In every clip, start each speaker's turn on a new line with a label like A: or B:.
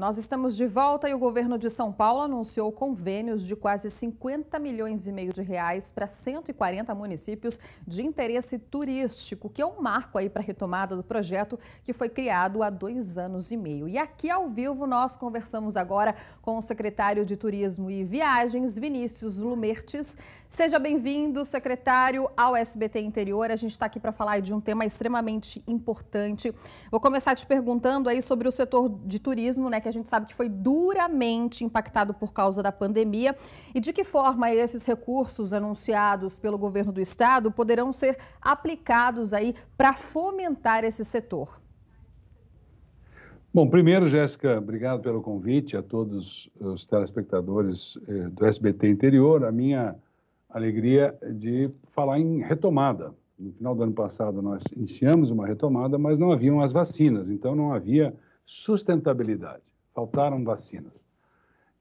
A: Nós estamos de volta e o governo de São Paulo anunciou convênios de quase 50 milhões e meio de reais para 140 municípios de interesse turístico, que é um marco aí para a retomada do projeto que foi criado há dois anos e meio. E aqui ao vivo nós conversamos agora com o secretário de Turismo e Viagens, Vinícius Lumertes. Seja bem-vindo, secretário, ao SBT Interior. A gente está aqui para falar de um tema extremamente importante. Vou começar te perguntando aí sobre o setor de turismo, né? Que a gente sabe que foi duramente impactado por causa da pandemia. E de que forma esses recursos anunciados pelo governo do estado poderão ser aplicados aí para fomentar esse setor?
B: Bom, primeiro, Jéssica, obrigado pelo convite a todos os telespectadores eh, do SBT Interior. A minha alegria é de falar em retomada. No final do ano passado, nós iniciamos uma retomada, mas não haviam as vacinas, então não havia sustentabilidade faltaram vacinas.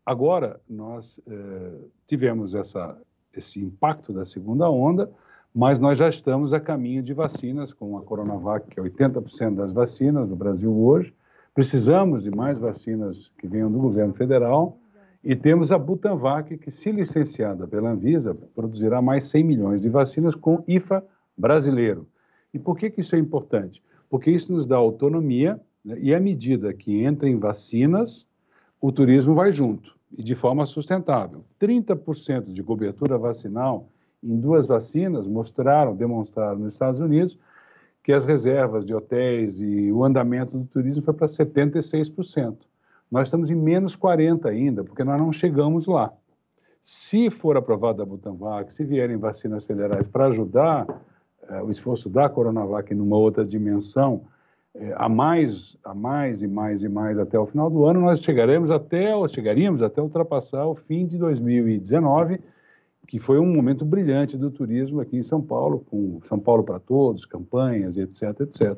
B: Agora, nós eh, tivemos essa, esse impacto da segunda onda, mas nós já estamos a caminho de vacinas, com a Coronavac, que é 80% das vacinas no Brasil hoje. Precisamos de mais vacinas que venham do governo federal. E temos a Butanvac, que, se licenciada pela Anvisa, produzirá mais 100 milhões de vacinas com IFA brasileiro. E por que, que isso é importante? Porque isso nos dá autonomia né? E à medida que entrem vacinas, o turismo vai junto e de forma sustentável. 30% de cobertura vacinal em duas vacinas mostraram, demonstraram nos Estados Unidos que as reservas de hotéis e o andamento do turismo foi para 76%. Nós estamos em menos 40 ainda, porque nós não chegamos lá. Se for aprovada a Butanvac, se vierem vacinas federais para ajudar eh, o esforço da Coronavac numa outra dimensão, é, a mais, a mais e mais e mais até o final do ano, nós chegaremos até, chegaríamos até ultrapassar o fim de 2019, que foi um momento brilhante do turismo aqui em São Paulo, com São Paulo para todos, campanhas, etc, etc.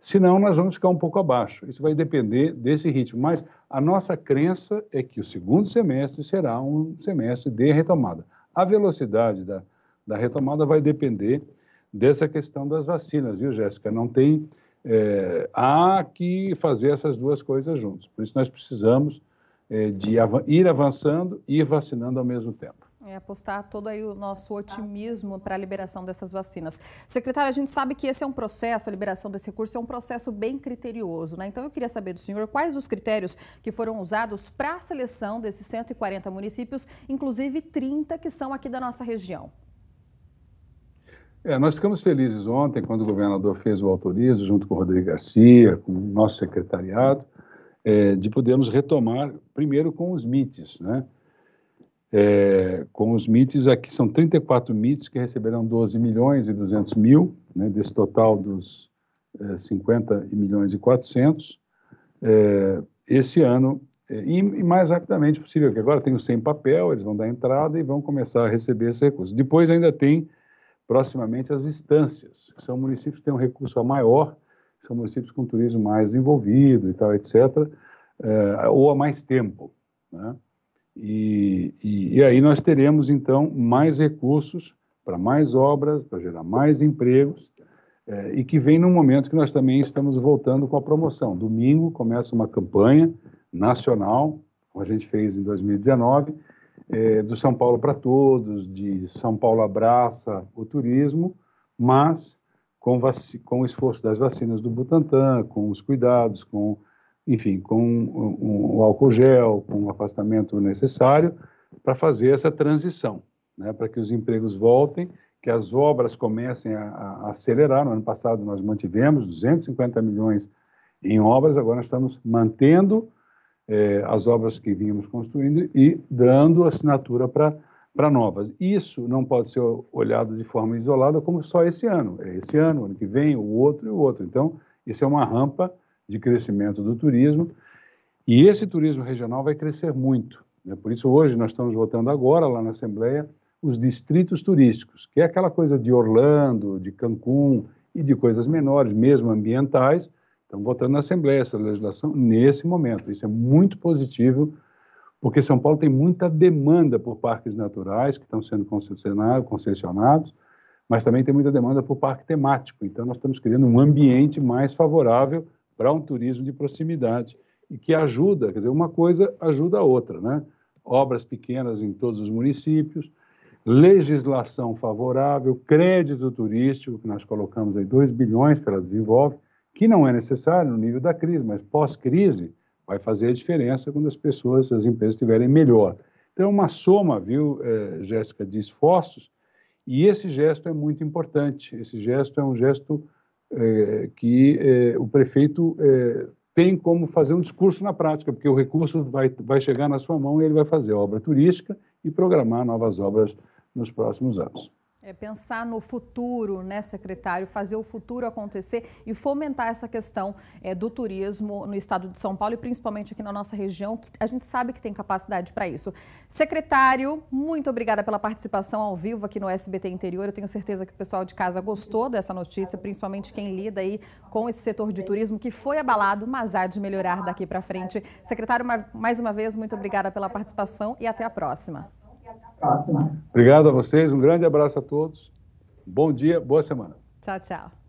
B: Senão, nós vamos ficar um pouco abaixo. Isso vai depender desse ritmo. Mas a nossa crença é que o segundo semestre será um semestre de retomada. A velocidade da, da retomada vai depender dessa questão das vacinas, viu, Jéssica? Não tem é, há que fazer essas duas coisas juntas. Por isso, nós precisamos é, de av ir avançando e ir vacinando ao mesmo tempo.
A: É, apostar todo aí o nosso tá. otimismo para a liberação dessas vacinas. Secretário, a gente sabe que esse é um processo, a liberação desse recurso é um processo bem criterioso, né? Então eu queria saber do senhor quais os critérios que foram usados para a seleção desses 140 municípios, inclusive 30 que são aqui da nossa região.
B: É, nós ficamos felizes ontem quando o governador fez o autorizo, junto com o Rodrigo Garcia, com o nosso secretariado, é, de podermos retomar, primeiro com os MITs, né? É, com os MITs, aqui são 34 MITs que receberão 12 milhões e 200 mil, né, desse total dos é, 50 milhões e 400, é, esse ano, é, e, e mais rapidamente possível, que agora tem o Sem papel, eles vão dar entrada e vão começar a receber esse recurso. Depois ainda tem proximamente as instâncias, que são municípios que têm um recurso maior, são municípios com turismo mais envolvido e tal, etc., é, eh, ou há mais tempo. Né? E, e, e aí nós teremos, então, mais recursos para mais obras, para gerar mais empregos, é, e que vem num momento que nós também estamos voltando com a promoção. Domingo começa uma campanha nacional, como a gente fez em 2019, é, do São Paulo para Todos, de São Paulo Abraça o Turismo, mas com, com o esforço das vacinas do Butantan, com os cuidados, com, enfim, com o álcool gel, com o afastamento necessário, para fazer essa transição, né, para que os empregos voltem, que as obras comecem a, a acelerar. No ano passado nós mantivemos 250 milhões em obras, agora nós estamos mantendo é, as obras que vínhamos construindo e dando assinatura para novas. Isso não pode ser olhado de forma isolada como só esse ano. É esse ano, ano que vem, o outro e o outro. Então, isso é uma rampa de crescimento do turismo e esse turismo regional vai crescer muito. Né? Por isso, hoje, nós estamos votando agora lá na Assembleia os distritos turísticos, que é aquela coisa de Orlando, de Cancún e de coisas menores, mesmo ambientais, Estamos votando na Assembleia essa legislação nesse momento. Isso é muito positivo, porque São Paulo tem muita demanda por parques naturais que estão sendo concessionados, mas também tem muita demanda por parque temático. Então, nós estamos criando um ambiente mais favorável para um turismo de proximidade e que ajuda, quer dizer, uma coisa ajuda a outra, né? Obras pequenas em todos os municípios, legislação favorável, crédito turístico, que nós colocamos aí 2 bilhões para desenvolve, que não é necessário no nível da crise, mas pós-crise vai fazer a diferença quando as pessoas, as empresas estiverem melhor. Então, é uma soma, viu, eh, Jéssica, de esforços, e esse gesto é muito importante. Esse gesto é um gesto é, que é, o prefeito é, tem como fazer um discurso na prática, porque o recurso vai, vai chegar na sua mão e ele vai fazer obra turística e programar novas obras nos próximos anos.
A: É pensar no futuro, né, secretário? Fazer o futuro acontecer e fomentar essa questão é, do turismo no estado de São Paulo e principalmente aqui na nossa região, que a gente sabe que tem capacidade para isso. Secretário, muito obrigada pela participação ao vivo aqui no SBT Interior. Eu tenho certeza que o pessoal de casa gostou dessa notícia, principalmente quem lida aí com esse setor de turismo que foi abalado, mas há de melhorar daqui para frente. Secretário, mais uma vez, muito obrigada pela participação e até a próxima próxima. Obrigado
B: a vocês, um grande abraço a todos. Bom dia, boa semana.
A: Tchau, tchau.